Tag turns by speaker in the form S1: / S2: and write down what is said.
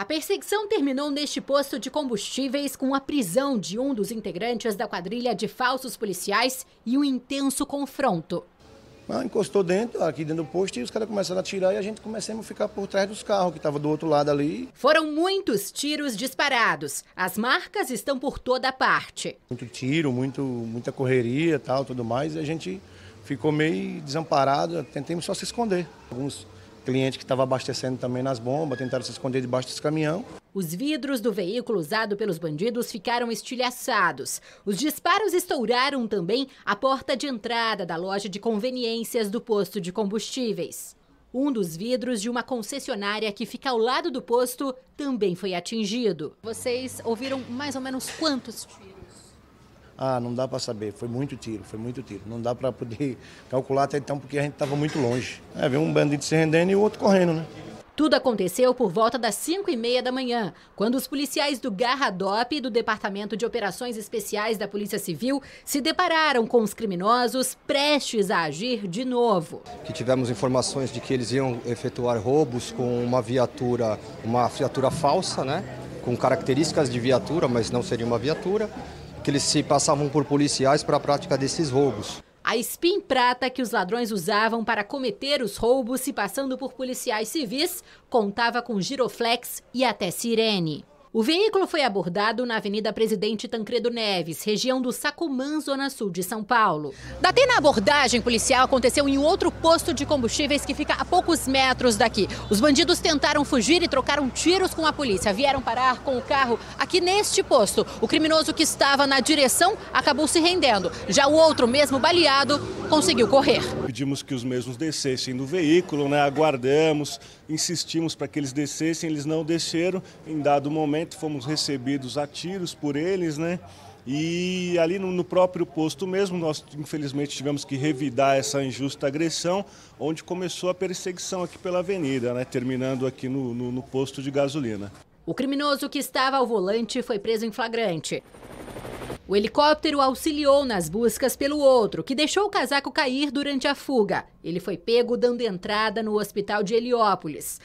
S1: A perseguição terminou neste posto de combustíveis com a prisão de um dos integrantes da quadrilha de falsos policiais e um intenso confronto.
S2: Mas ah, encostou dentro, aqui dentro do posto, e os caras começaram a atirar e a gente começamos a ficar por trás dos carros que estavam do outro lado ali.
S1: Foram muitos tiros disparados. As marcas estão por toda parte.
S2: Muito tiro, muito, muita correria tal, tudo mais. E a gente ficou meio desamparado, tentamos só se esconder. Alguns cliente que estava abastecendo também nas bombas, tentaram se esconder debaixo desse caminhão.
S1: Os vidros do veículo usado pelos bandidos ficaram estilhaçados. Os disparos estouraram também a porta de entrada da loja de conveniências do posto de combustíveis. Um dos vidros de uma concessionária que fica ao lado do posto também foi atingido. Vocês ouviram mais ou menos quantos tiros?
S2: Ah, não dá para saber, foi muito tiro, foi muito tiro. Não dá para poder calcular até então porque a gente estava muito longe. É, veio um bandido se rendendo e o outro correndo, né?
S1: Tudo aconteceu por volta das 5 e meia da manhã, quando os policiais do Garradop e do Departamento de Operações Especiais da Polícia Civil se depararam com os criminosos prestes a agir de novo.
S3: Que tivemos informações de que eles iam efetuar roubos com uma viatura, uma viatura falsa, né? Com características de viatura, mas não seria uma viatura eles se passavam por policiais para a prática desses roubos.
S1: A espim prata que os ladrões usavam para cometer os roubos se passando por policiais civis contava com giroflex e até sirene. O veículo foi abordado na Avenida Presidente Tancredo Neves, região do Sacumã, Zona Sul de São Paulo. Daí na abordagem policial aconteceu em outro posto de combustíveis que fica a poucos metros daqui. Os bandidos tentaram fugir e trocaram tiros com a polícia. Vieram parar com o carro aqui neste posto. O criminoso que estava na direção acabou se rendendo. Já o outro, mesmo baleado, conseguiu correr
S4: pedimos que os mesmos descessem do veículo, né? aguardamos, insistimos para que eles descessem, eles não desceram. Em dado momento, fomos recebidos a tiros por eles, né? E ali no, próprio posto mesmo, nós infelizmente tivemos que revidar essa injusta agressão, onde começou a perseguição aqui pela avenida, né? terminando aqui no, no, no posto de gasolina.
S1: O criminoso que estava ao volante foi preso em flagrante. O helicóptero auxiliou nas buscas pelo outro, que deixou o casaco cair durante a fuga. Ele foi pego dando entrada no hospital de Heliópolis.